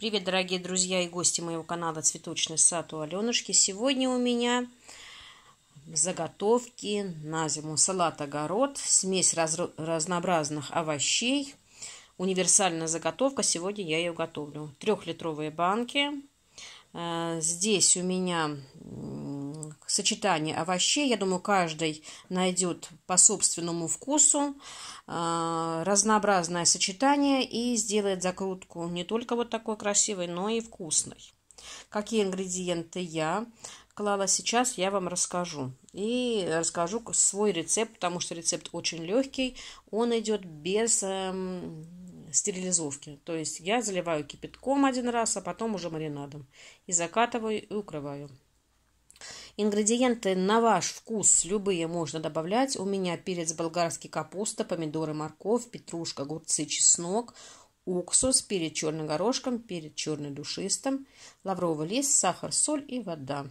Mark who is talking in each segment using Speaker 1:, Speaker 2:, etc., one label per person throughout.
Speaker 1: Привет, дорогие друзья и гости моего канала «Цветочный сад» у Аленушки. Сегодня у меня заготовки на зиму. Салат огород, смесь раз, разнообразных овощей, универсальная заготовка. Сегодня я ее готовлю. Трехлитровые банки. Э, здесь у меня сочетание овощей. Я думаю, каждый найдет по собственному вкусу а, разнообразное сочетание и сделает закрутку не только вот такой красивой, но и вкусной. Какие ингредиенты я клала сейчас, я вам расскажу. И расскажу свой рецепт, потому что рецепт очень легкий. Он идет без эм, стерилизовки. То есть я заливаю кипятком один раз, а потом уже маринадом. И закатываю и укрываю. Ингредиенты на ваш вкус любые можно добавлять. У меня перец болгарский, капуста, помидоры, морковь, петрушка, огурцы, чеснок, уксус, перец черный горошком, перец черный душистым, лавровый лист, сахар, соль и вода.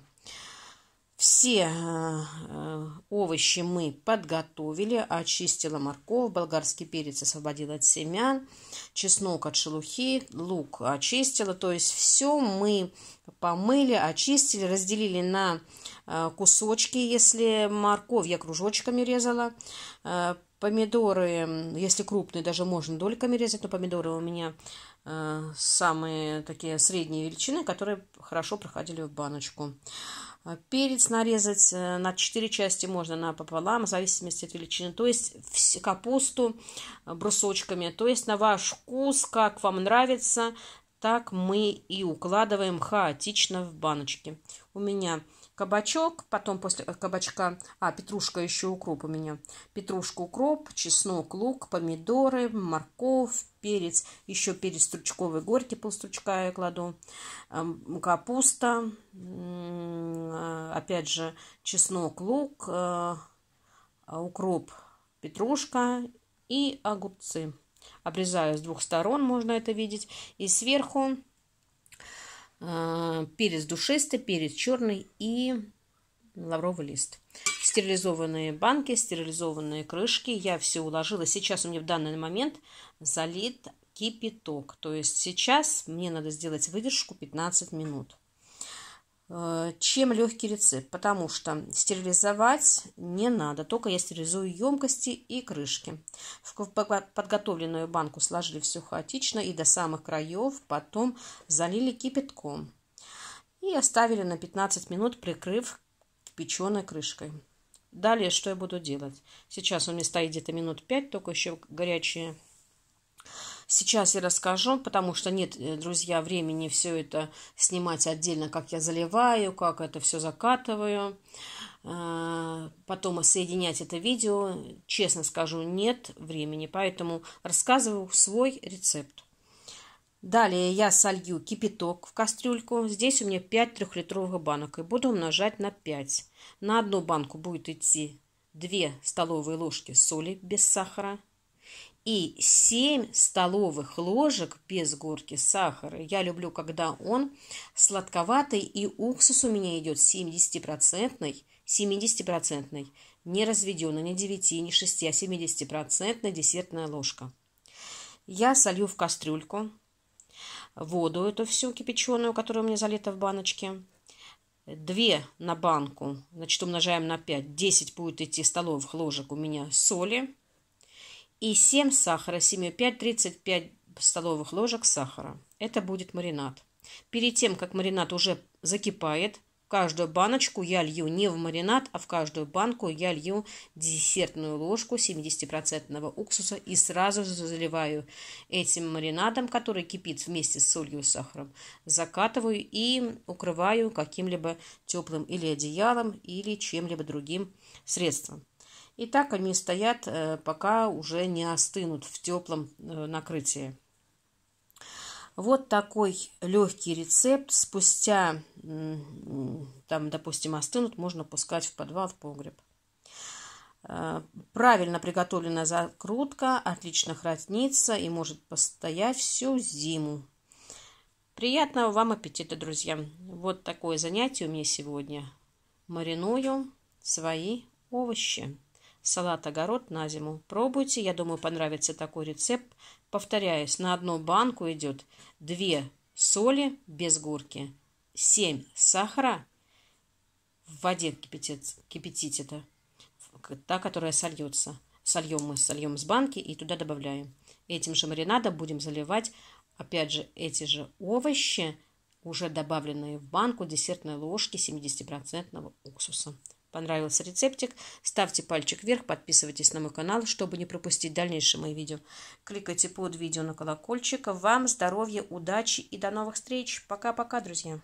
Speaker 1: Все э, э, овощи мы подготовили, очистила морковь, болгарский перец освободила от семян, чеснок от шелухи, лук очистила. То есть все мы помыли, очистили, разделили на э, кусочки, если морковь я кружочками резала. Помидоры, если крупные, даже можно дольками резать, но помидоры у меня самые такие средние величины, которые хорошо проходили в баночку. Э, перец нарезать э, на 4 части можно пополам, в зависимости от величины. То есть капусту э, брусочками. То есть на ваш вкус, как вам нравится, так мы и укладываем хаотично в баночки. У меня кабачок, потом после кабачка, а, петрушка еще укроп у меня. Петрушка, укроп, чеснок, лук, помидоры, морковь, перец, еще перец стручковый, горький полстручка я кладу, эм, капуста, опять же, чеснок, лук, э, укроп, петрушка и огурцы. Обрезаю с двух сторон, можно это видеть. И сверху э, перец душистый, перец черный и лавровый лист. Стерилизованные банки, стерилизованные крышки. Я все уложила. Сейчас у меня в данный момент залит кипяток. То есть сейчас мне надо сделать выдержку 15 минут. Э, чем легкий рецепт, потому что стерилизовать не надо, только я стерилизую емкости и крышки. В подготовленную банку сложили все хаотично и до самых краев, потом залили кипятком и оставили на 15 минут, прикрыв печеной крышкой. Далее что я буду делать? Сейчас у меня стоит где-то минут 5, только еще горячие сейчас я расскажу, потому что нет, э, друзья, времени все это снимать отдельно, как я заливаю, как это все закатываю. А, потом соединять это видео, честно скажу, нет времени, поэтому рассказываю свой рецепт. Далее я солью кипяток в кастрюльку. Здесь у меня 5 трехлитровых банок и буду умножать на 5. На одну банку будет идти 2 столовые ложки соли без сахара, и 7 столовых ложек без горки сахара. Я люблю, когда он сладковатый, и уксус у меня идет 70-процентный, 70-процентный, не разведенный, не 9, не 6, а 70-процентная десертная ложка. Я солью в кастрюльку воду эту всю кипяченую, которая у меня залита в баночке. 2 на банку, значит, умножаем на 5, 10 будет идти столовых ложек у меня соли и 7 сахара, 7 5, 35 столовых ложек сахара. Это будет маринад. Перед тем, как маринад уже закипает, каждую баночку я лью не в маринад, а в каждую банку я лью десертную ложку 70% уксуса и сразу же заливаю этим маринадом, который кипит вместе с солью и сахаром, закатываю и укрываю каким-либо теплым или одеялом, или чем-либо другим средством. И так они стоят, э, пока уже не остынут в теплом э, накрытии. Вот такой легкий рецепт. Спустя, там, допустим, остынут, можно пускать в подвал, в погреб. Э, правильно приготовлена закрутка, отлично хранится и может постоять всю зиму. Приятного вам аппетита, друзья! Вот такое занятие у меня сегодня. Мариную свои овощи салат огород на зиму. Пробуйте, я думаю, понравится такой рецепт. Повторяюсь, на одну банку идет 2 соли без горки, 7 сахара в воде кипятить, кипятить это, та, которая сольется. Сольем мы, сольем с банки и туда добавляем. Этим же маринадом будем заливать, опять же, эти же овощи, уже добавленные в банку десертной ложки 70% уксуса. Понравился рецептик? Ставьте пальчик вверх, подписывайтесь на мой канал, чтобы не пропустить дальнейшие мои видео. Кликайте под видео на колокольчик. Вам здоровья, удачи и до новых встреч. Пока-пока, друзья!